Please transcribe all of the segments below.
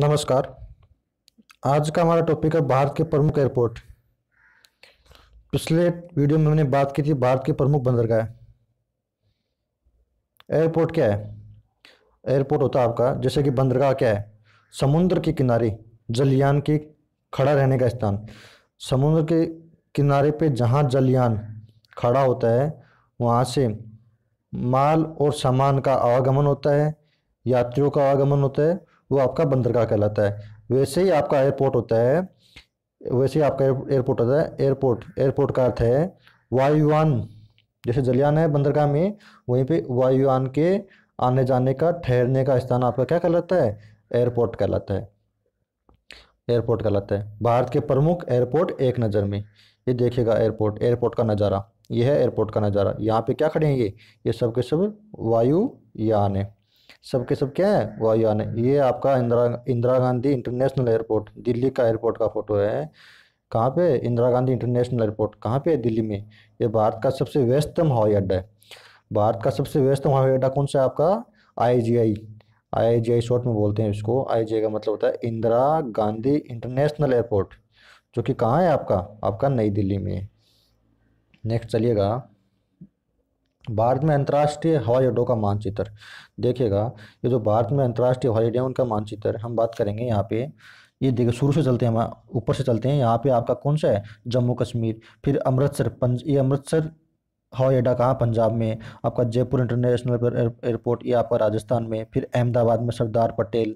नमस्कार आज का हमारा टॉपिक है भारत के प्रमुख एयरपोर्ट पिछले वीडियो में हमने बात की थी भारत के प्रमुख बंदरगाह एयरपोर्ट क्या है एयरपोर्ट होता है आपका जैसे कि बंदरगाह क्या है समुद्र के किनारे जलयान के खड़ा रहने का स्थान समुद्र के किनारे पे जहाँ जलयान खड़ा होता है वहाँ से माल और सामान का आवागमन होता है यात्रियों का आवागमन होता है वो आपका बंदरगाह कहलाता है वैसे ही आपका एयरपोर्ट होता है वैसे ही आपका एयरपोर्ट होता है एयरपोर्ट एयरपोर्ट का अर्थ है वायुयान जैसे जलियान है बंदरगाह में वहीं पे वायुयान के आने जाने का ठहरने का स्थान आपका क्या कहलाता है एयरपोर्ट कहलाता है एयरपोर्ट कहलाता है भारत के प्रमुख एयरपोर्ट एक नज़र में ये देखिएगा एयरपोर्ट एयरपोर्ट का नज़ारा ये है एयरपोर्ट का नज़ारा यहाँ पे क्या खड़े हैं ये ये सब के सब वायुयान है सबके सब क्या है वायुयान है ये आपका इंदिरा इंदिरा गांधी इंटरनेशनल एयरपोर्ट दिल्ली का एयरपोर्ट का फ़ोटो है कहाँ पे इंदिरा गांधी इंटरनेशनल एयरपोर्ट कहाँ पे है दिल्ली में ये भारत का सबसे व्यस्तम हवाई अड्डा है भारत का सबसे व्यस्तम हवाई अड्डा कौन सा है आपका I G I I G I short में बोलते हैं इसको आई जी आई का मतलब होता है इंदिरा गांधी इंटरनेशनल एयरपोर्ट जो कि कहाँ है आपका आपका नई दिल्ली में नेक्स्ट चलिएगा भारत में अंतर्राष्ट्रीय हवाई अड्डों का मानचित्र देखिएगा ये जो भारत में अंतर्राष्ट्रीय हवाई अड्डे हैं उनका मानचित्र हम बात करेंगे यहाँ पे ये देखो शुरू से चलते हैं हम ऊपर से चलते हैं यहाँ पे आपका कौन सा है जम्मू कश्मीर फिर अमृतसर पंज ये अमृतसर हवाई अड्डा कहाँ पंजाब में आपका जयपुर इंटरनेशनल एयरपोर्ट ये आपका राजस्थान में फिर अहमदाबाद में सरदार पटेल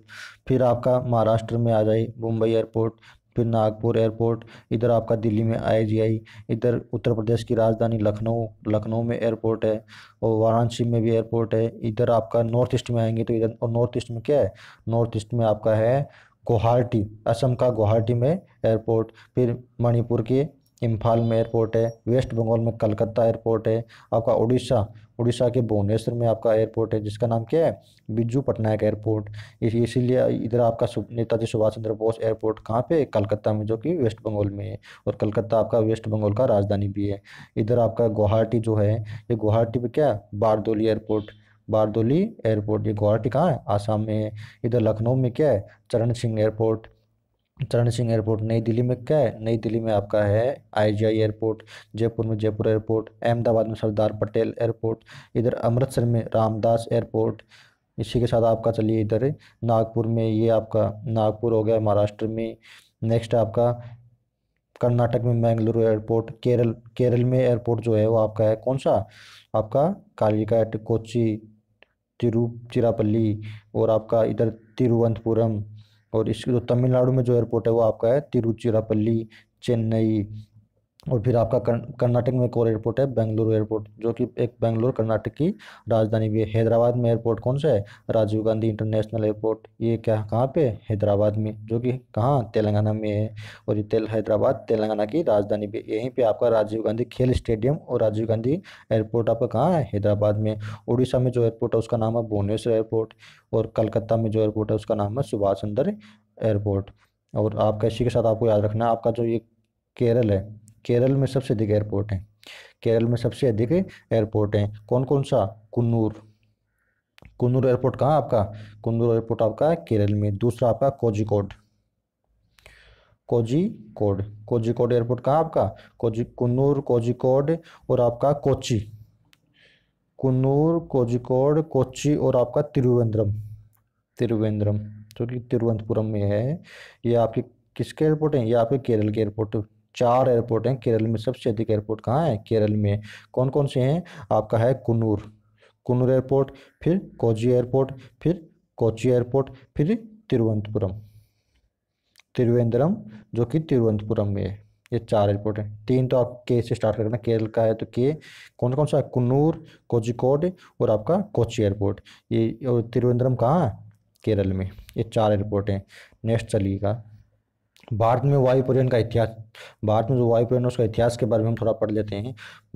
फिर आपका महाराष्ट्र में आ जाए मुंबई एयरपोर्ट फिर नागपुर एयरपोर्ट इधर आपका दिल्ली में आईजीआई इधर उत्तर प्रदेश की राजधानी लखनऊ लखनऊ में एयरपोर्ट है और वाराणसी में भी एयरपोर्ट है इधर आपका नॉर्थ ईस्ट में आएंगे तो इधर और नॉर्थ ईस्ट में क्या है नॉर्थ ईस्ट में आपका है गुवाहाटी असम का गुवाहाटी में एयरपोर्ट फिर मणिपुर के इम्फाल में एयरपोर्ट है वेस्ट बंगाल में कलकत्ता एयरपोर्ट है आपका उड़ीसा उड़ीसा के भुवनेश्वर में आपका एयरपोर्ट है जिसका नाम क्या है बिजू पटनायक एयरपोर्ट इसीलिए इधर आपका नेताजी सुभाष चंद्र बोस एयरपोर्ट कहाँ पे कलकत्ता में जो कि वेस्ट बंगाल में है और कलकत्ता आपका वेस्ट बंगाल का राजधानी भी है इधर आपका गुवाहाटी जो है ये गुवाहाटी में क्या बारदोली एयरपोर्ट बारदोली एयरपोर्ट ये गुवाहाटी कहाँ है आसाम में है इधर लखनऊ में क्या है चरण सिंह एयरपोर्ट चरण सिंह एयरपोर्ट नई दिल्ली में क्या है नई दिल्ली में आपका है आईजीआई एयरपोर्ट जयपुर में जयपुर एयरपोर्ट अहमदाबाद में सरदार पटेल एयरपोर्ट इधर अमृतसर में रामदास एयरपोर्ट इसी के साथ आपका चलिए इधर नागपुर में ये आपका नागपुर हो गया महाराष्ट्र में नेक्स्ट आपका कर्नाटक में मैंगलुरु एयरपोर्ट केरल केरल में एयरपोर्ट जो है वो आपका है कौन सा आपका कालीकाट कोची तिरु तिरापल्ली और आपका इधर तिरुवनंतपुरम और इसके जो तमिलनाडु में जो एयरपोर्ट है वो आपका है तिरुचिरापल्ली चेन्नई और फिर आपका कर्नाटक में एक और एयरपोर्ट है बेंगलुरु एयरपोर्ट जो कि एक बेंगलुरु कर्नाटक की राजधानी भी है हैदराबाद में एयरपोर्ट कौन सा है राजीव गांधी इंटरनेशनल एयरपोर्ट ये क्या कहाँ पे हैदराबाद में जो कि कहाँ तेलंगाना में है और ये तेल हैदराबाद तेलंगाना की राजधानी भी यहीं पर आपका राजीव गांधी खेल स्टेडियम और राजीव गांधी एयरपोर्ट आपका कहाँ है हैदराबाद में उड़ीसा में जो एयरपोर्ट है उसका नाम है भुवनेश्वर एयरपोर्ट और कलकत्ता में जो एयरपोर्ट है उसका नाम है सुभाष चंद्र एयरपोर्ट और आपका इसी के साथ आपको याद रखना है आपका जो ये केरल है केरल में सबसे अधिक एयरपोर्ट हैं केरल में सबसे अधिक एयरपोर्ट हैं कौन कौन सा कन्नूर कन्नूर एयरपोर्ट कहाँ आपका कन्नूर एयरपोर्ट आपका केरल में दूसरा आपका कोजिकोड कोजिकोड कोजिकोड एयरपोर्ट कहाँ आपका कोजी कुन्नूर कोजिकोड और आपका कोची कन्नूर कोजिकोड कोची और आपका तिरुवेंद्रम तिरुवेंद्रम जो कि तिरुवनंतपुरम में है ये आपके किसके एयरपोर्ट हैं ये आपके केरल के एयरपोर्ट चार एयरपोर्ट हैं केरल में सबसे अधिक एयरपोर्ट कहाँ है केरल में कौन कौन से हैं आपका है कन्नूर कन्नूर एयरपोर्ट फिर कोची एयरपोर्ट फिर कोची एयरपोर्ट फिर तिरुवनंतपुरम त्रिवेंद्रम जो कि तिरुवनंतपुरम में है ये चार एयरपोर्ट हैं तीन तो आप के से स्टार्ट करना केरल का है तो के कौन कौन सा है कन्नूर कोजिकोड और आपका कोची एयरपोर्ट ये और तिरुवनंतपुरम कहाँ है केरल में ये चार एयरपोर्ट हैं नेक्स्ट चलिएगा भारत में वायु परिवहन का इतिहास भारत में जो वायु परिवहन उसका इतिहास के बारे में हम थोड़ा पढ़ लेते हैं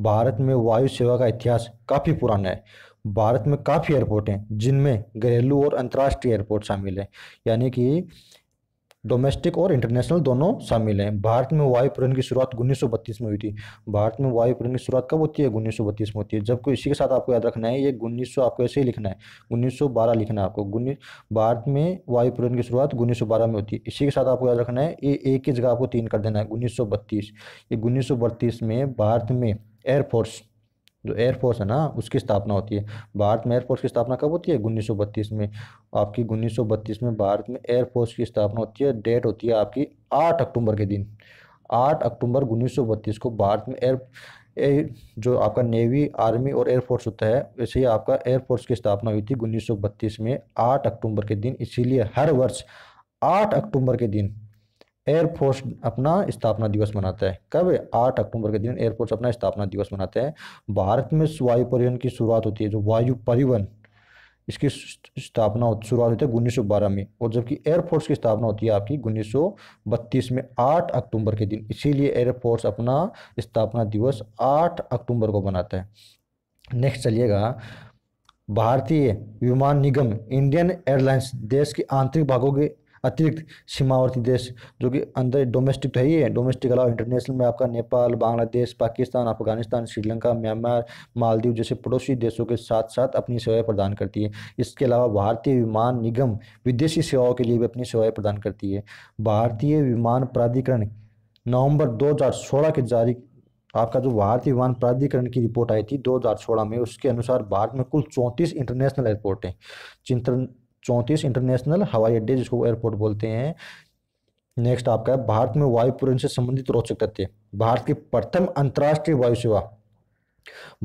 भारत में वायु सेवा का इतिहास काफ़ी पुराना है भारत में काफ़ी एयरपोर्ट हैं जिनमें घरेलू और अंतर्राष्ट्रीय एयरपोर्ट शामिल है यानी कि डोमेस्टिक और इंटरनेशनल दोनों शामिल हैं भारत में वायुपुरन की शुरुआत उन्नीस में हुई थी भारत में वायुपूरन की शुरुआत कब होती है उन्नीस में होती है जबकि इसी के साथ आपको याद रखना है ये उन्नीस आपको ऐसे ही लिखना है उन्नीस लिखना है आपको उन्नीस भारत में वायुपूरन की शुरुआत उन्नीस में होती है इसी के साथ आपको याद रखना है ये एक ही जगह आपको तीन कर देना है उन्नीस ये उन्नीस में भारत में एयरफोर्स जो एयरफोर्स है ना उसकी स्थापना होती है भारत में एयरफोर्स की स्थापना कब होती है उन्नीस में आपकी उन्नीस में भारत में एयरफोर्स की स्थापना होती है डेट होती है आपकी आठ अक्टूबर के दिन आठ अक्टूबर उन्नीस को भारत में एयर ए, जो आपका नेवी आर्मी और एयरफोर्स होता है वैसे ही आपका एयरफोर्स की स्थापना हुई थी उन्नीस में आठ अक्टूबर के दिन इसीलिए हर वर्ष आठ अक्टूबर के दिन एयरफोर्स अपना स्थापना दिवस मनाता है कब आठ अक्टूबर के दिन एयरफोर्स अपना स्थापना दिवस मनाते हैं भारत में वायु परिवहन की शुरुआत होती है जो वायु परिवहन इसकी स्थापना शुरुआत होती है उन्नीस में और जबकि एयरफोर्स की स्थापना होती है आपकी उन्नीस में आठ अक्टूबर के दिन इसीलिए एयरफोर्स अपना स्थापना दिवस आठ अक्टूबर को मनाता है नेक्स्ट चलिएगा भारतीय विमान निगम इंडियन एयरलाइंस देश के आंतरिक भागों के अतिरिक्त सीमावर्ती देश जो कि अंदर डोमेस्टिक तो है ही है डोमेस्टिक अलावा इंटरनेशनल में आपका नेपाल बांग्लादेश पाकिस्तान अफगानिस्तान श्रीलंका म्यांमार मालदीव जैसे पड़ोसी देशों के साथ साथ अपनी सेवाएं प्रदान करती है इसके अलावा भारतीय विमान निगम विदेशी सेवाओं के लिए भी अपनी सेवाएँ प्रदान करती है भारतीय विमान प्राधिकरण नवम्बर दो के जारी आपका जो भारतीय विमान प्राधिकरण की रिपोर्ट आई थी 2016 में उसके अनुसार भारत में कुल 34 इंटरनेशनल एयरपोर्ट हैं चौंतीस इंटरनेशनल हवाई अड्डे जिसको एयरपोर्ट बोलते हैं नेक्स्ट आपका है भारत में वायुपूर्ण से संबंधित रोचक तथ्य भारत की प्रथम अंतर्राष्ट्रीय वायु सेवा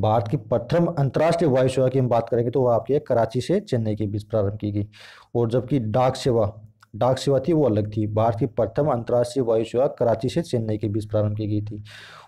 भारत की प्रथम अंतर्राष्ट्रीय वायु सेवा की हम बात करेंगे तो वह आपकी कराची से चेन्नई के बीच प्रारंभ की गई और जबकि डाक सेवा डाक सेवा थी वो अलग थी भारत की प्रथम अंतर्राष्ट्रीय वायु सेवा कराची से चेन्नई के बीच प्रारंभ की गई थी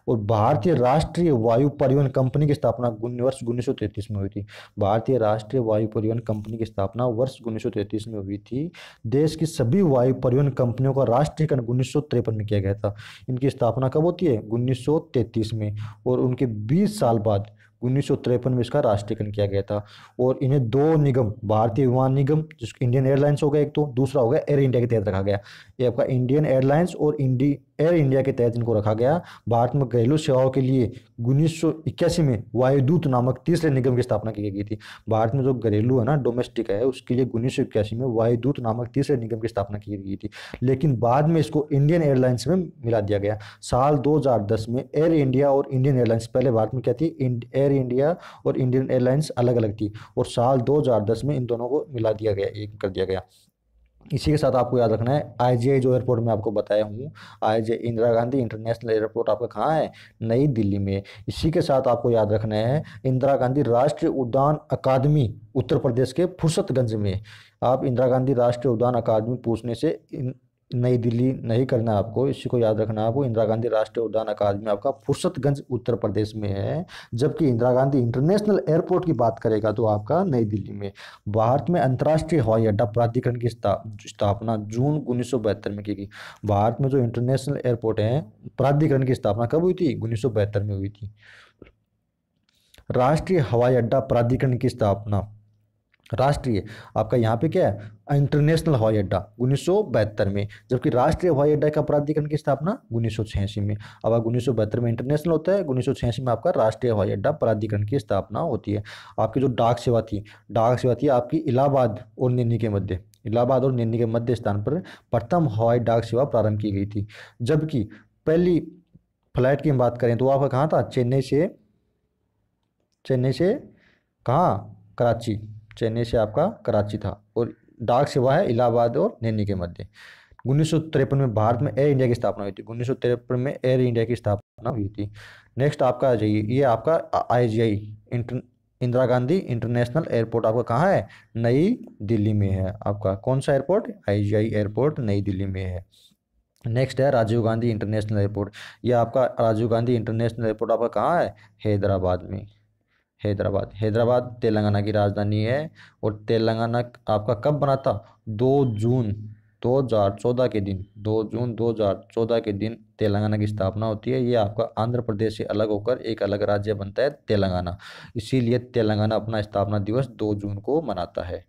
और भारतीय राष्ट्रीय वायु परिवहन कंपनी की स्थापना वर्ष उन्नीस में हुई थी भारतीय राष्ट्रीय वायु परिवहन कंपनी की स्थापना वर्ष उन्नीस में हुई थी देश की सभी वायु परिवहन कंपनियों का राष्ट्रीयकरण उन्नीस में किया गया था इनकी स्थापना कब होती है उन्नीस में और उनके बीस साल बाद उन्नीस में इसका राष्ट्रीयकरण किया गया था और इन्हें दो निगम भारतीय विमान निगम जिसको इंडियन एयरलाइंस हो गया एक तो दूसरा हो गया एयर इंडिया के तहत रखा गया ये आपका इंडियन एयरलाइंस और इंडी एयर इंडिया के तहत इनको रखा गया भारत में घरेलू सेवाओं के लिए उन्नीस में वायुदूत नामक तीसरे निगम की स्थापना की गई थी भारत में जो घरेलू है ना डोमेस्टिक है उसके लिए उन्नीस में वायुदूत नामक तीसरे निगम की स्थापना की गई थी लेकिन बाद में इसको इंडियन एयरलाइंस में मिला दिया गया साल 2010 में एयर इंडिया और इंडियन एयरलाइंस पहले भारत में क्या थी एयर इंडिया और इंडियन एयरलाइंस अलग अलग थी और साल 2010 में इन दोनों को मिला दिया गया एक कर दिया गया इसी के साथ आपको याद रखना है आईजीआई जो एयरपोर्ट में आपको बताया हूँ IGI Indira Gandhi international airport आपका कहाँ है नई दिल्ली में इसी के साथ आपको याद रखना है इंदिरा गांधी राष्ट्रीय उद्यान अकादमी उत्तर प्रदेश के फुर्सतगंज में आप इंदिरा गांधी राष्ट्रीय उद्यान अकादमी पूछने से नई दिल्ली नहीं करना आपको इसी को याद रखना आपको इंदिरा गांधी राष्ट्रीय उद्यान अकादमी आपका फुर्सतगंज उत्तर प्रदेश में है जबकि इंदिरा गांधी इंटरनेशनल एयरपोर्ट की बात करेगा तो आपका नई दिल्ली में भारत में अंतर्राष्ट्रीय हवाई अड्डा प्राधिकरण की स्थापना जून उन्नीस में की गई भारत में जो इंटरनेशनल एयरपोर्ट है प्राधिकरण की स्थापना कब हुई थी उन्नीस में हुई थी राष्ट्रीय हवाई अड्डा प्राधिकरण की स्थापना राष्ट्रीय आपका यहाँ पे क्या है इंटरनेशनल हवाई अड्डा उन्नीस में जबकि राष्ट्रीय हवाई अड्डा का प्राधिकरण की स्थापना उन्नीस में अब आप उन्नीस में इंटरनेशनल होता है उन्नीस में आपका राष्ट्रीय हवाई अड्डा प्राधिकरण की स्थापना होती है आपकी जो डाक सेवा थी डाक सेवा थी आपकी इलाहाबाद और निन्नी के मध्य इलाहाबाद और निन्नी के मध्य स्थान पर प्रथम हवाई डाक सेवा प्रारंभ की गई थी जबकि पहली फ्लाइट की हम बात करें तो आपका कहाँ था चेन्नई से चेन्नई से कहाँ कराची चेन्नई से आपका कराची था और डाक सेवा है इलाहाबाद और नैनी के मध्य उन्नीस में भारत में एयर इंडिया की स्थापना हुई थी उन्नीस में एयर इंडिया की स्थापना हुई थी नेक्स्ट आपका आ जाइए ये आपका I G I inter Indira Gandhi international airport आपका कहाँ है नई दिल्ली में है आपका कौन सा एयरपोर्ट आई जी आई एयरपोर्ट नई दिल्ली में है नेक्स्ट है राजीव गांधी इंटरनेशनल एयरपोर्ट यह आपका राजीव गांधी इंटरनेशनल एयरपोर्ट आपका कहाँ है हैदराबाद में हैदराबाद हैदराबाद तेलंगाना की राजधानी है और तेलंगाना आपका कब बना था दो जून 2014 के दिन 2 जून 2014 के दिन तेलंगाना की स्थापना होती है ये आपका आंध्र प्रदेश से अलग होकर एक अलग राज्य बनता है तेलंगाना इसीलिए तेलंगाना अपना स्थापना दिवस 2 जून को मनाता है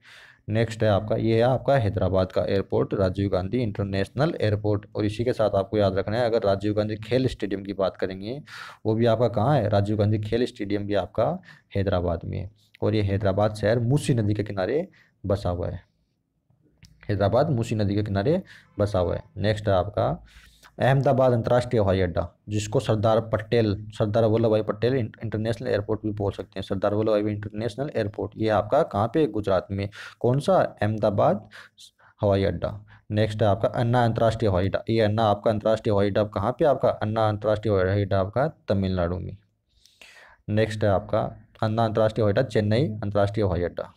नेक्स्ट है आपका ये है आपका हैदराबाद का airport Rajiv Gandhi international airport और इसी के साथ आपको याद रखना है अगर राजीव गांधी खेल स्टेडियम की बात करेंगे वो भी आपका कहाँ है राजीव गांधी खेल स्टेडियम भी आपका हैदराबाद में है और ये हैदराबाद शहर मूसी नदी के किनारे बसा हुआ है हैदराबाद मूसी नदी के किनारे बसा हुआ है नेक्स्ट है आपका अहमदाबाद अंतर्राष्ट्रीय हवाई अड्डा जिसको सरदार पटेल सरदार वल्लभ भाई पटेल इंटरनेशनल एयरपोर्ट भी बोल सकते हैं सरदार वल्लभ भाई इंटरनेशनल एयरपोर्ट ये आपका कहाँ पे गुजरात में कौन सा अहमदाबाद हवाई अड्डा नेक्स्ट है आपका अन्ना अंतर्राष्ट्रीय हवाई अड्डा ये अन्ना आपका अंतर्राष्ट्रीय हवाई अड्डा कहाँ पे आपका अन्ना अंतर्राष्ट्रीय हवाई अड्डा आपका तमिलनाडु में नेक्स्ट है आपका अन्ना अंतर्राष्ट्रीय हवाई अड्डा चेन्नई अंतर्राष्ट्रीय हवाई अड्डा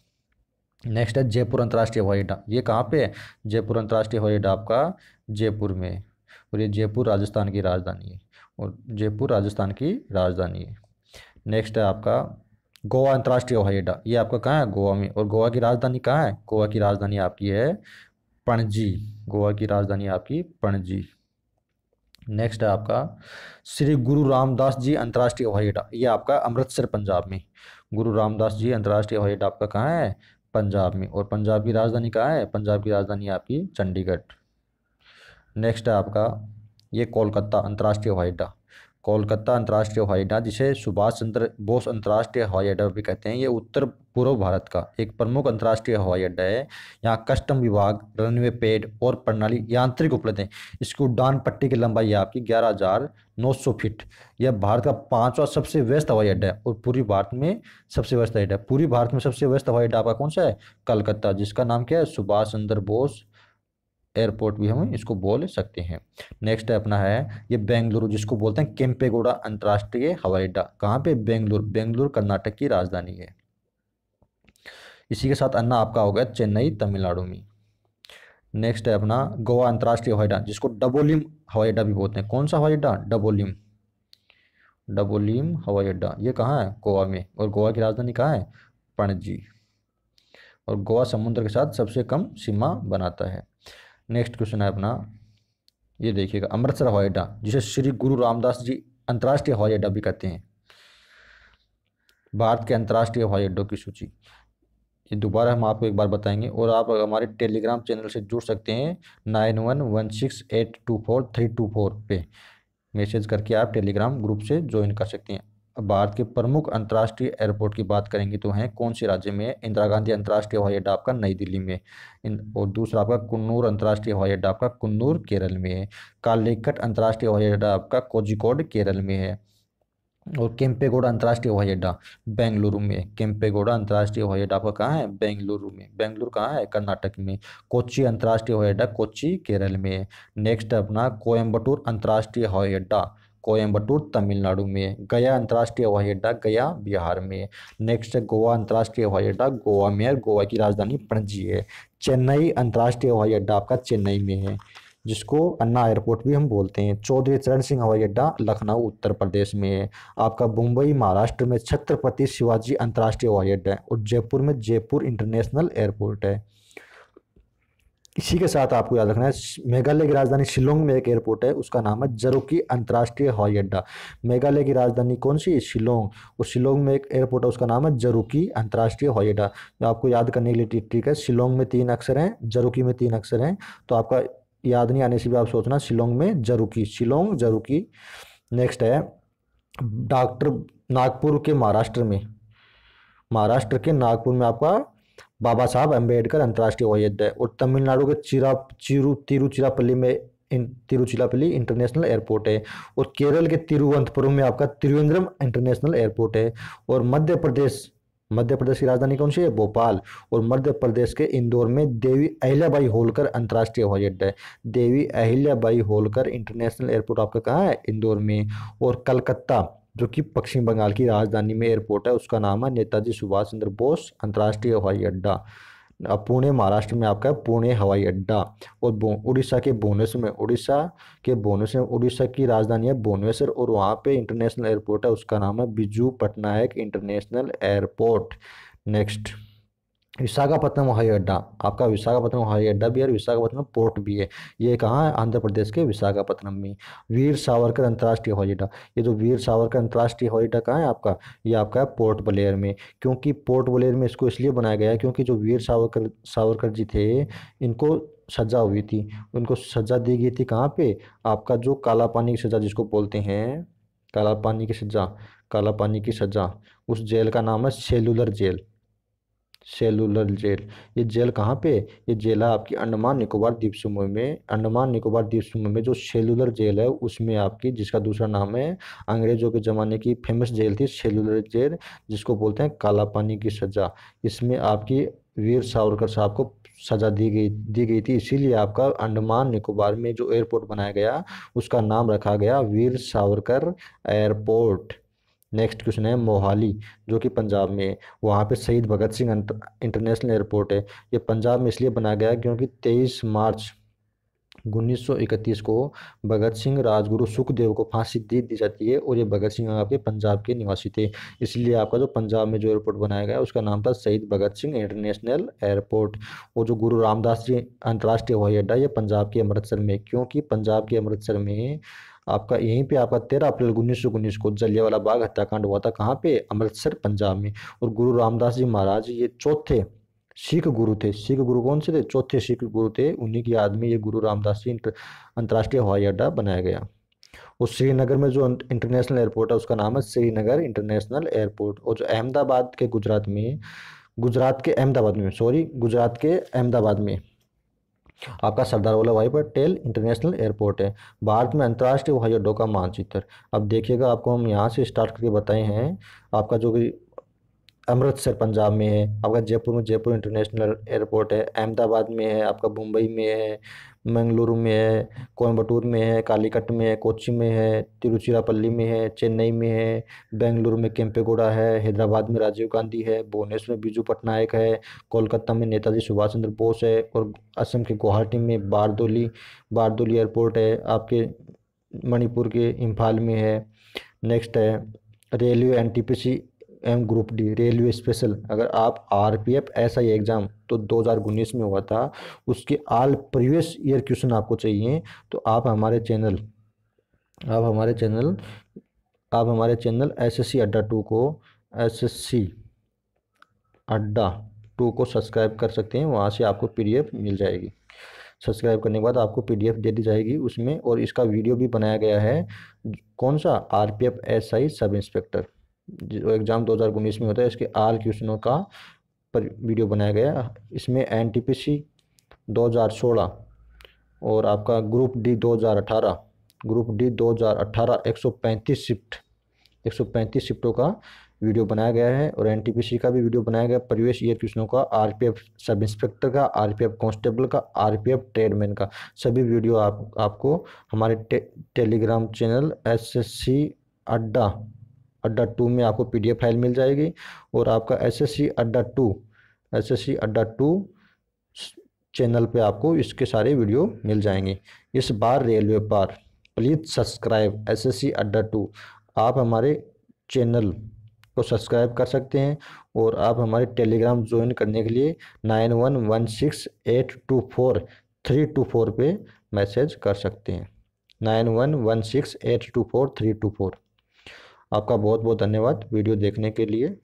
नेक्स्ट है जयपुर अंतर्राष्ट्रीय हवाई अड्डा ये कहाँ पे है जयपुर अंतर्राष्ट्रीय हवाई अड्डा आपका जयपुर में और ये जयपुर राजस्थान की राजधानी है और जयपुर राजस्थान की राजधानी है नेक्स्ट है आपका गोवा अंतर्राष्ट्रीय हवाई अड्डा ये आपका कहाँ है गोवा में और गोवा की राजधानी कहाँ है गोवा की राजधानी आपकी है पणजी गोवा की राजधानी आपकी पणजी नेक्स्ट है आपका श्री गुरु रामदास जी अंतर्राष्ट्रीय हवाई अड्डा ये आपका अमृतसर पंजाब में गुरु रामदास जी अंतर्राष्ट्रीय हवाई अड्डा आपका कहाँ है पंजाब में और पंजाब की राजधानी कहाँ है पंजाब की राजधानी आपकी चंडीगढ़ नेक्स्ट है आपका ये कोलकाता अंतर्राष्ट्रीय हवाई अड्डा कोलकाता अंतर्राष्ट्रीय हवाई अड्डा जिसे सुभाष चंद्र बोस अंतर्राष्ट्रीय हवाई अड्डा भी कहते हैं ये उत्तर पूर्व भारत का एक प्रमुख अंतर्राष्ट्रीय हवाई अड्डा है यहाँ कस्टम विभाग रनवे पेड और प्रणाली यांत्रिक उपलब्ध है इसकी उड्डान पट्टी की लंबाई है आपकी ग्यारह हज़ार नौ सौ फीट यह भारत का पाँचवा सबसे व्यस्त हवाई अड्डा है और पूरी भारत में सबसे व्यस्त हवाई अड्डा पूरी भारत में सबसे व्यस्त हवाई अड्डा आपका कौन सा है कलकत्ता जिसका नाम क्या है सुभाष चंद्र बोस एयरपोर्ट भी हम इसको बोल सकते हैं नेक्स्ट है अपना है ये बेंगलुरु जिसको बोलते हैं केम्पेगोड़ा अंतर्राष्ट्रीय हवाई अड्डा कहाँ पे बेंगलुरु बेंगलुरु कर्नाटक की राजधानी है इसी के साथ अन्ना आपका हो गया चेन्नई तमिलनाडु में नेक्स्ट है अपना गोवा अंतर्राष्ट्रीय हवाई अड्डा जिसको डबोलिम हवाई अड्डा भी बोलते हैं कौन सा हवाई अड्डा डबोलिम डबोलिम हवाई अड्डा ये कहाँ है गोवा में और गोवा की राजधानी कहाँ है पणजी और गोवा समुद्र के साथ सबसे कम सीमा बनाता है नेक्स्ट क्वेश्चन है अपना ये देखिएगा अमृतसर हवाई अड्डा जिसे श्री गुरु रामदास जी अंतर्राष्ट्रीय हवाई अड्डा भी कहते हैं भारत के अंतर्राष्ट्रीय हवाई अड्डों की सूची ये दोबारा हम आपको एक बार बताएंगे और आप हमारे टेलीग्राम चैनल से जुड़ सकते हैं nine one one six eight two four three two four पे मैसेज करके आप टेलीग्राम ग्रुप से ज्वाइन कर सकते हैं भारत के प्रमुख अंतर्राष्ट्रीय एयरपोर्ट की बात करेंगे तो हैं कौन से राज्य में इंदिरा गांधी अंतर्राष्ट्रीय हवाई अड्डा आपका नई दिल्ली में और दूसरा आपका कन्नूर अंतर्राष्ट्रीय हवाई अड्डा आपका कन्नूर केरल में है कालेकट अंतर्राष्ट्रीय हवाई अड्डा आपका कोजिकोड केरल में है और केम्पेगोड़ा अंतर्राष्ट्रीय हवाई अड्डा बेंगलुरु में केम्पेगोड़ा अंतर्राष्ट्रीय हवाई अड्डा आपका कहाँ है बेंगलुरु में बेंगलुरु कहाँ है कर्नाटक में कोची अंतर्राष्ट्रीय हवाई अड्डा कोची केरल में नेक्स्ट अपना कोयम्बटूर अंतर्राष्ट्रीय हवाई अड्डा कोयम्बटूर तमिलनाडु में गया अंतर्राष्ट्रीय हवाई अड्डा गया बिहार में नेक्स्ट है गोवा अंतर्राष्ट्रीय हवाई अड्डा गोवा में है गोवा की राजधानी पणजी है चेन्नई अंतर्राष्ट्रीय हवाई अड्डा आपका चेन्नई में है जिसको अन्ना एयरपोर्ट भी हम बोलते हैं चौधरी चरण सिंह हवाई अड्डा लखनऊ उत्तर प्रदेश में है आपका मुंबई महाराष्ट्र में छत्रपति शिवाजी अंतर्राष्ट्रीय हवाई अड्डा है और जयपुर में जयपुर इंटरनेशनल एयरपोर्ट है इसी के साथ आपको याद रखना है मेघालय की राजधानी शिलोंग में एक एयरपोर्ट है उसका नाम है जरोकी अंतर्राष्ट्रीय हवाई अड्डा मेघालय की राजधानी कौन सी शिलोंग और शिलोंग में एक एयरपोर्ट है उसका नाम है जरोकी अंतर्राष्ट्रीय हवाई अड्डा जो आपको याद करने के लिए ठीक है शिलोंग में तीन अक्षर हैं जरोकी में तीन अक्षर हैं तो आपका याद नहीं आने से भी आप सोचना शिलोंग में जरुकी शिलोंग जरुकी नेक्स्ट है डॉक्टर नागपुर के महाराष्ट्र में महाराष्ट्र के नागपुर में आपका बाबा साहब अम्बेडकर अंतर्राष्ट्रीय हवाई है और तमिलनाडु के चिरा चिरु तिरुचिरापल्ली में इन तिरुचिरापल्ली इंटरनेशनल एयरपोर्ट है और केरल के तिरुवंतपुरम में आपका त्रिवेंद्रम इंटरनेशनल एयरपोर्ट है और मध्य प्रदेश मध्य प्रदेश की राजधानी कौन सी है भोपाल और मध्य प्रदेश के इंदौर में देवी अहिल्याबाई होलकर अंतर्राष्ट्रीय हवाई अड्डा है देवी अहिल्याबाई होलकर इंटरनेशनल एयरपोर्ट आपका कहाँ है इंदौर में और कलकत्ता जो कि पश्चिम बंगाल की राजधानी में एयरपोर्ट है उसका नाम है नेताजी सुभाष चंद्र बोस अंतर्राष्ट्रीय हवाई अड्डा पुणे महाराष्ट्र में आपका है पुणे हवाई अड्डा और उड़ीसा के भुवनेश्वर में उड़ीसा के भुवनेश्वर उड़ीसा की राजधानी है भुवनेश्वर और वहाँ पे इंटरनेशनल एयरपोर्ट है उसका नाम है Biju Patnaik international airport next Visakhapatnam हवाई अड्डा आपका विशाखापत्तनम हवाई अड्डा भी है और पोर्ट भी है ये कहाँ है आंध्र प्रदेश के विशाखापत्तनम में वीर सावरकर अंतर्राष्ट्रीय हवाई अड्डा ये जो वीर सावरकर अंतर्राष्ट्रीय हवाई अड्डा कहाँ है आपका ये आपका है पोर्ट ब्लेयर में क्योंकि पोर्ट ब्लेयर में इसको इसलिए बनाया गया है क्योंकि जो वीर सावरकर सावरकर जी थे इनको सजा हुई थी उनको सजा दी गई थी कहाँ पे आपका जो काला पानी की सजा जिसको बोलते हैं काला पानी की सजा काला पानी की सजा उस जेल का नाम है सेलुलर जेल सेलुलर जेल ये जेल कहाँ पे ये जेल है आपकी अंडमान निकोबार द्वीप समूह में अंडमान निकोबार द्वीप समूह में जो सेलुलर जेल है उसमें आपकी जिसका दूसरा नाम है अंग्रेजों के ज़माने की फेमस जेल थी सेलुलर जेल जिसको बोलते हैं काला पानी की सज़ा इसमें आपकी वीर सावरकर साहब को सज़ा दी गई दी गई थी इसीलिए आपका अंडमान निकोबार में जो एयरपोर्ट बनाया गया उसका नाम रखा गया Veer Savarkar airport next question है मोहाली जो कि पंजाब में है वहाँ पे शहीद भगत सिंह इंटरनेशनल एयरपोर्ट है ये पंजाब में इसलिए बनाया गया क्योंकि तेईस मार्च उन्नीस को भगत सिंह राजगुरु सुखदेव को फांसी दे दी जाती है और ये भगत सिंह आपके पंजाब के निवासी थे इसलिए आपका जो पंजाब में जो एयरपोर्ट बनाया गया उसका नाम था शहीद भगत सिंह इंटरनेशनल एयरपोर्ट और जो गुरु रामदास जी अंतर्राष्ट्रीय हवाई अड्डा ये पंजाब के अमृतसर में क्योंकि पंजाब के अमृतसर में आपका यहीं पे आपका तेरह अप्रैल उन्नीस सौ उन्नीस को जलियावाला बाग हत्याकांड हुआ था कहाँ पे अमृतसर पंजाब में और गुरु रामदास जी महाराज ये चौथे सिख गुरु थे सिख गुरु कौन से थे चौथे सिख गुरु थे उन्हीं की याद में ये गुरु रामदास जी अंतर्राष्ट्रीय हवाई अड्डा बनाया गया और श्रीनगर में जो इंटरनेशनल एयरपोर्ट है उसका नाम है श्रीनगर इंटरनेशनल एयरपोर्ट और जो अहमदाबाद के गुजरात में गुजरात के अहमदाबाद में सॉरी गुजरात के अहमदाबाद में आपका सरदार वल्लभ भाई पटेल इंटरनेशनल एयरपोर्ट है भारत में अंतर्राष्ट्रीय हवाई अड्डों का मानचित्र अब देखिएगा आपको हम यहाँ से स्टार्ट करके बताए हैं आपका जो कि अमृतसर पंजाब में है आपका जयपुर में जयपुर इंटरनेशनल एयरपोर्ट है अहमदाबाद में है आपका मुंबई में है मंगलुरु में है कोयम्बटूर में है कालीकट में है कोची में है तिरुचिरापल्ली में है चेन्नई में है बेंगलुरु में केम्पेगोड़ा है हैदराबाद में राजीव गांधी है भुवनेश्वर में बीजू पटनायक है कोलकाता में नेताजी सुभाष चंद्र बोस है और असम के गुवाहाटी में बारदोली बारदोली एयरपोर्ट है आपके मणिपुर के इम्फाल में है नेक्स्ट है railway N M group D railway special अगर आप आर पी एफ ऐसा ही एग्ज़ाम तो दो हज़ार उन्नीस में हुआ था उसके आल प्रीवियस ईयर क्वेश्चन आपको चाहिए तो आप हमारे चैनल आप हमारे चैनल आप हमारे channel S S C Adda to को S S C Adda to को सब्सक्राइब कर सकते हैं वहाँ से आपको पी मिल जाएगी सब्सक्राइब करने के बाद आपको पीडीएफ दे दी जाएगी उसमें और इसका वीडियो भी बनाया गया है कौन सा आरपीएफ एसआई सब इंस्पेक्टर जो एग्ज़ाम 2019 में होता है इसके आल क्वेश्चनों का पर वीडियो बनाया गया इसमें एन टी पी सी दो हज़ार सोलह और आपका ग्रुप डी दो हज़ार अठारह ग्रुप डी दो हज़ार अठारह एक सौ पैंतीस शिफ्ट एक सौ पैंतीस शिफ्टों का वीडियो बनाया गया है और एन टी पी सी का भी वीडियो बनाया गया परिवेश ईयर क्वेश्चनों का R P F sub inspector का आर पी एफ कॉन्स्टेबल का आर पी एफ ट्रेडमैन का सभी वीडियो आप आपको हमारे टे, Telegram channel S S C Adda Adda to में आपको पी फाइल मिल जाएगी और आपका S S C Adda to S S C Adda to channel पे आपको इसके सारे वीडियो मिल जाएंगे इस बार रेलवे पार please subscribe S S C Adda two आप हमारे चैनल को सब्सक्राइब कर सकते हैं और आप हमारे टेलीग्राम ज्वाइन करने के लिए nine one one six eight two four three two four पर मैसेज कर सकते हैं nine one one six eight two four three two four आपका बहुत बहुत धन्यवाद वीडियो देखने के लिए